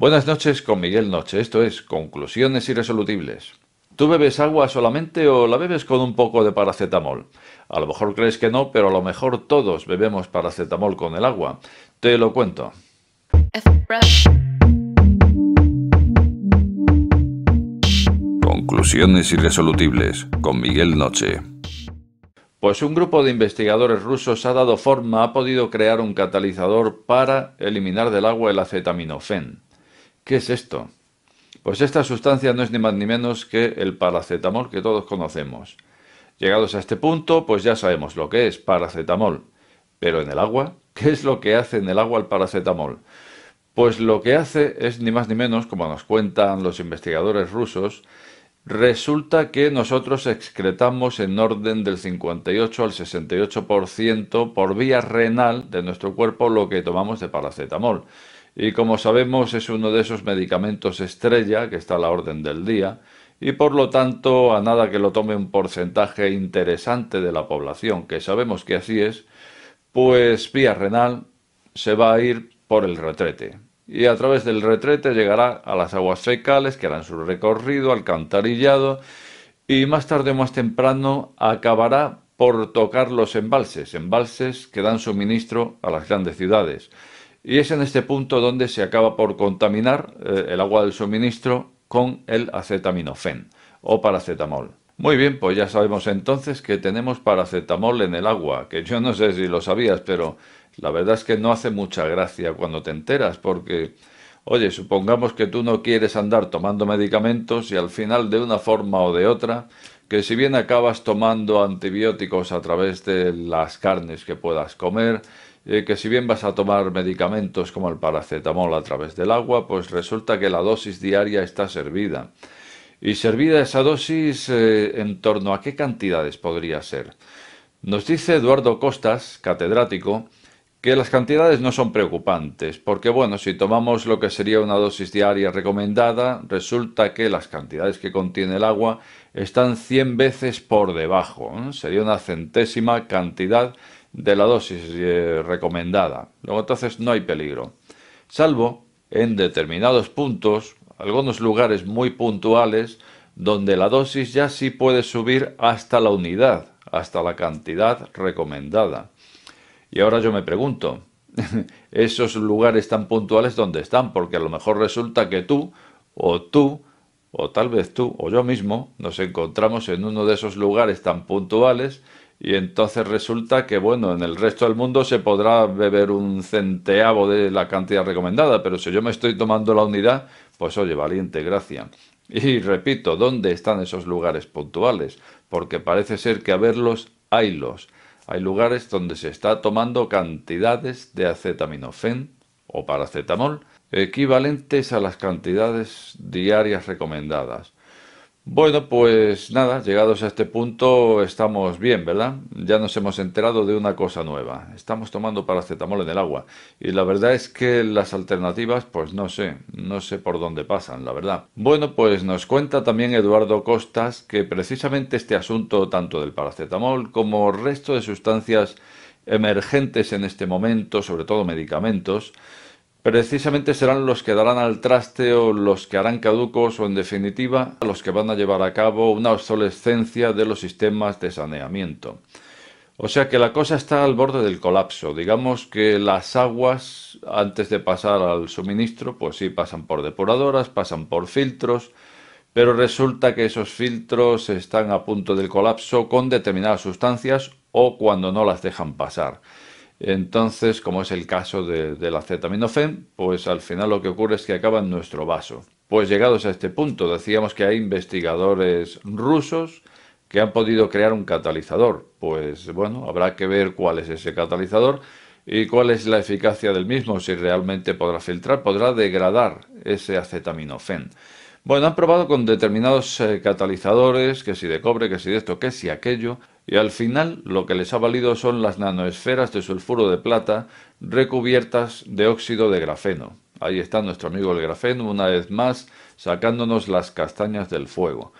Buenas noches con Miguel Noche, esto es Conclusiones Irresolutibles. ¿Tú bebes agua solamente o la bebes con un poco de paracetamol? A lo mejor crees que no, pero a lo mejor todos bebemos paracetamol con el agua. Te lo cuento. Conclusiones irresolutibles con Miguel Noche. Pues un grupo de investigadores rusos ha dado forma, ha podido crear un catalizador para eliminar del agua el acetaminofén. ¿Qué es esto? Pues esta sustancia no es ni más ni menos que el paracetamol que todos conocemos. Llegados a este punto, pues ya sabemos lo que es paracetamol. Pero en el agua, ¿qué es lo que hace en el agua el paracetamol? Pues lo que hace es ni más ni menos, como nos cuentan los investigadores rusos, Resulta que nosotros excretamos en orden del 58 al 68% por vía renal de nuestro cuerpo lo que tomamos de paracetamol. Y como sabemos es uno de esos medicamentos estrella que está a la orden del día y por lo tanto a nada que lo tome un porcentaje interesante de la población, que sabemos que así es, pues vía renal se va a ir por el retrete y a través del retrete llegará a las aguas fecales que harán su recorrido alcantarillado y más tarde o más temprano acabará por tocar los embalses, embalses que dan suministro a las grandes ciudades. Y es en este punto donde se acaba por contaminar eh, el agua del suministro con el acetaminofén o paracetamol. Muy bien, pues ya sabemos entonces que tenemos paracetamol en el agua, que yo no sé si lo sabías, pero la verdad es que no hace mucha gracia cuando te enteras, porque, oye, supongamos que tú no quieres andar tomando medicamentos y al final de una forma o de otra, que si bien acabas tomando antibióticos a través de las carnes que puedas comer, eh, que si bien vas a tomar medicamentos como el paracetamol a través del agua, pues resulta que la dosis diaria está servida. Y servida esa dosis, eh, ¿en torno a qué cantidades podría ser? Nos dice Eduardo Costas, catedrático, que las cantidades no son preocupantes, porque bueno, si tomamos lo que sería una dosis diaria recomendada, resulta que las cantidades que contiene el agua están 100 veces por debajo, ¿eh? sería una centésima cantidad de la dosis eh, recomendada. Luego entonces no hay peligro, salvo en determinados puntos algunos lugares muy puntuales donde la dosis ya sí puede subir hasta la unidad, hasta la cantidad recomendada. Y ahora yo me pregunto, esos lugares tan puntuales dónde están, porque a lo mejor resulta que tú o tú o tal vez tú o yo mismo nos encontramos en uno de esos lugares tan puntuales y entonces resulta que bueno, en el resto del mundo se podrá beber un centeavo de la cantidad recomendada, pero si yo me estoy tomando la unidad, pues oye, valiente, gracia. Y repito, ¿dónde están esos lugares puntuales? Porque parece ser que a verlos, haylos. Hay lugares donde se está tomando cantidades de acetaminofén o paracetamol equivalentes a las cantidades diarias recomendadas. Bueno, pues nada, llegados a este punto estamos bien, ¿verdad? Ya nos hemos enterado de una cosa nueva. Estamos tomando paracetamol en el agua. Y la verdad es que las alternativas, pues no sé, no sé por dónde pasan, la verdad. Bueno, pues nos cuenta también Eduardo Costas que precisamente este asunto, tanto del paracetamol como resto de sustancias emergentes en este momento, sobre todo medicamentos, precisamente serán los que darán al traste o los que harán caducos o en definitiva los que van a llevar a cabo una obsolescencia de los sistemas de saneamiento. O sea que la cosa está al borde del colapso. Digamos que las aguas, antes de pasar al suministro, pues sí, pasan por depuradoras, pasan por filtros, pero resulta que esos filtros están a punto del colapso con determinadas sustancias o cuando no las dejan pasar. Entonces, como es el caso del acetaminofén, pues al final lo que ocurre es que acaba en nuestro vaso. Pues llegados a este punto, decíamos que hay investigadores rusos que han podido crear un catalizador. Pues bueno, habrá que ver cuál es ese catalizador y cuál es la eficacia del mismo, si realmente podrá filtrar, podrá degradar ese acetaminofén. Bueno, han probado con determinados eh, catalizadores, que si de cobre, que si de esto, que si aquello, y al final lo que les ha valido son las nanoesferas de sulfuro de plata recubiertas de óxido de grafeno. Ahí está nuestro amigo el grafeno una vez más sacándonos las castañas del fuego.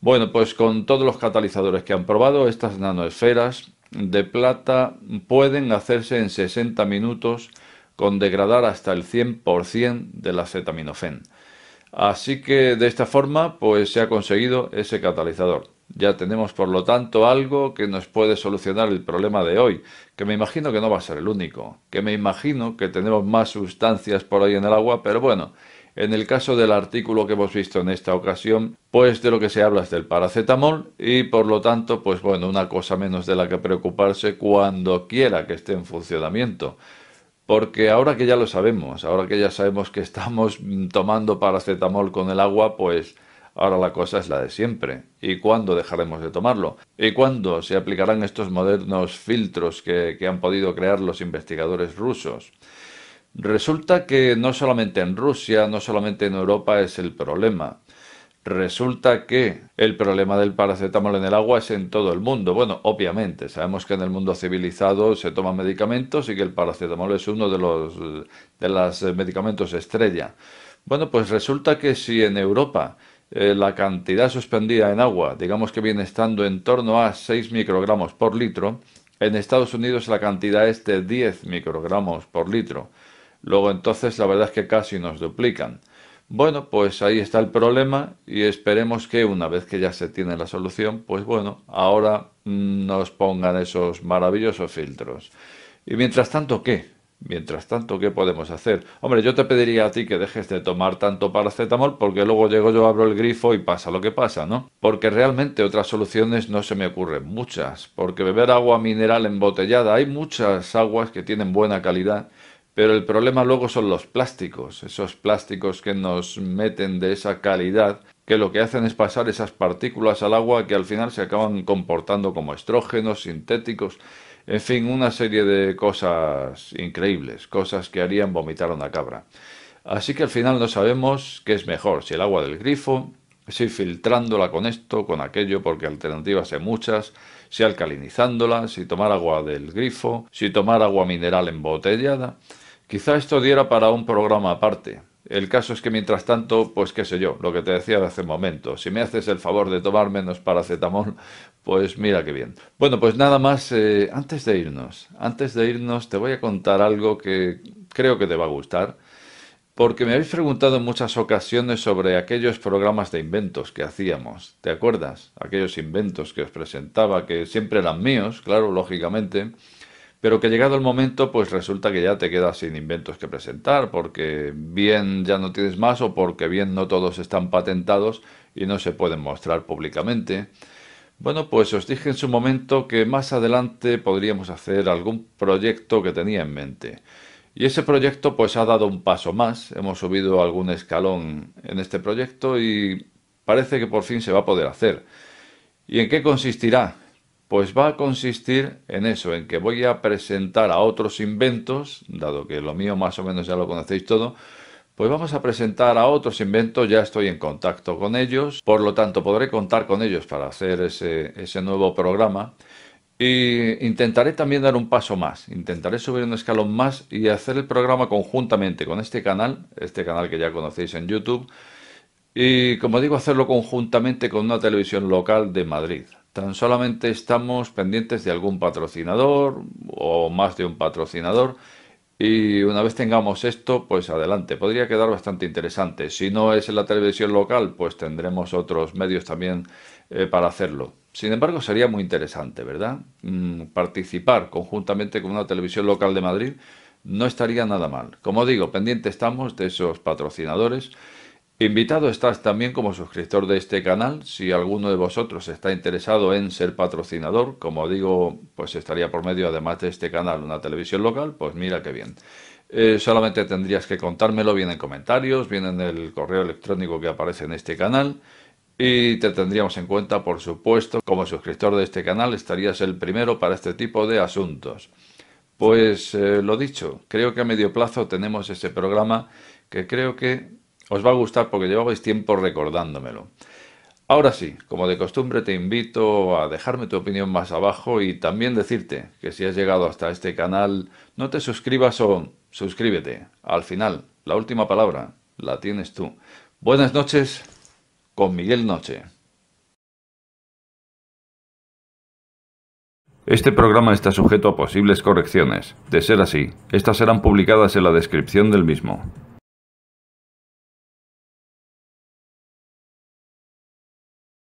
Bueno, pues con todos los catalizadores que han probado, estas nanoesferas de plata pueden hacerse en 60 minutos con degradar hasta el 100% del acetaminofén. Así que de esta forma pues se ha conseguido ese catalizador. Ya tenemos, por lo tanto, algo que nos puede solucionar el problema de hoy, que me imagino que no va a ser el único, que me imagino que tenemos más sustancias por ahí en el agua, pero bueno, en el caso del artículo que hemos visto en esta ocasión, pues de lo que se habla es del paracetamol y por lo tanto, pues bueno, una cosa menos de la que preocuparse cuando quiera que esté en funcionamiento. Porque ahora que ya lo sabemos, ahora que ya sabemos que estamos mm, tomando paracetamol con el agua, pues Ahora la cosa es la de siempre. ¿Y cuándo dejaremos de tomarlo? ¿Y cuándo se aplicarán estos modernos filtros que, han podido crear los investigadores rusos? Resulta que no solamente en Rusia, no solamente en Europa es el problema. Resulta que el problema del paracetamol en el agua es en todo el mundo. Bueno, obviamente, sabemos que en el mundo civilizado se toman medicamentos y que el paracetamol es uno de los de medicamentos estrella. Bueno, pues resulta que si en Europa eh, la cantidad suspendida en agua, digamos que viene estando en torno a 6 microgramos por litro, en Estados Unidos la cantidad es de 10 microgramos por litro. Luego entonces la verdad es que casi nos duplican. Bueno, pues ahí está el problema y esperemos que una vez que ya se tiene la solución, pues bueno, ahora mm, nos pongan esos maravillosos filtros. Y mientras tanto, ¿qué? Mientras tanto, ¿qué podemos hacer? Hombre, yo te pediría a ti que dejes de tomar tanto paracetamol porque luego llego yo, abro el grifo y pasa lo que pasa, ¿no? Porque realmente otras soluciones no se me ocurren muchas, porque beber agua mineral embotellada, hay muchas aguas que tienen buena calidad, pero el problema luego son los plásticos, esos plásticos que nos meten de esa calidad, que lo que hacen es pasar esas partículas al agua que al final se acaban comportando como estrógenos sintéticos en fin, una serie de cosas increíbles, cosas que harían vomitar a una cabra. Así que al final no sabemos qué es mejor, si el agua del grifo, si filtrándola con esto, con aquello, porque alternativas hay muchas, si alcalinizándola, si tomar agua del grifo, si tomar agua mineral embotellada. Quizá esto diera para un programa aparte, el caso es que mientras tanto, pues qué sé yo, lo que te decía hace un momento, si me haces el favor de tomar menos paracetamol, pues mira qué bien. Bueno, pues nada más, eh, antes de irnos, antes de irnos te voy a contar algo que creo que te va a gustar, porque me habéis preguntado en muchas ocasiones sobre aquellos programas de inventos que hacíamos, ¿te acuerdas? Aquellos inventos que os presentaba, que siempre eran míos, claro, lógicamente pero que llegado el momento, pues resulta que ya te quedas sin inventos que presentar, porque bien ya no tienes más o porque bien no todos están patentados y no se pueden mostrar públicamente. Bueno, pues os dije en su momento que más adelante podríamos hacer algún proyecto que tenía en mente. Y ese proyecto pues ha dado un paso más, hemos subido algún escalón en este proyecto y parece que por fin se va a poder hacer. ¿Y en qué consistirá? pues va a consistir en eso, en que voy a presentar a otros inventos, dado que lo mío más o menos ya lo conocéis todo, pues vamos a presentar a otros inventos, ya estoy en contacto con ellos, por lo tanto podré contar con ellos para hacer ese, nuevo programa. Y intentaré también dar un paso más, intentaré subir un escalón más y hacer el programa conjuntamente con este canal, este canal que ya conocéis en YouTube, y como digo, hacerlo conjuntamente con una televisión local de Madrid. Tan solamente estamos pendientes de algún patrocinador o más de un patrocinador. Y una vez tengamos esto, pues adelante. Podría quedar bastante interesante. Si no es en la televisión local, pues tendremos otros medios también eh, para hacerlo. Sin embargo, sería muy interesante, ¿verdad? Mm, participar conjuntamente con una televisión local de Madrid no estaría nada mal. Como digo, pendiente estamos de esos patrocinadores Invitado estás también como suscriptor de este canal. Si alguno de vosotros está interesado en ser patrocinador, como digo, pues estaría por medio, además de este canal, una televisión local, pues mira qué bien. Eh, solamente tendrías que contármelo, bien en comentarios, viene en el correo electrónico que aparece en este canal. Y te tendríamos en cuenta, por supuesto, como suscriptor de este canal, estarías el primero para este tipo de asuntos. Pues eh, lo dicho, creo que a medio plazo tenemos ese programa que creo que os va a gustar porque llevabais tiempo recordándomelo. Ahora sí, como de costumbre te invito a dejarme tu opinión más abajo y también decirte que si has llegado hasta este canal no te suscribas o suscríbete. Al final, la última palabra la tienes tú. Buenas noches con Miguel Noche. Este programa está sujeto a posibles correcciones. De ser así, estas serán publicadas en la descripción del mismo.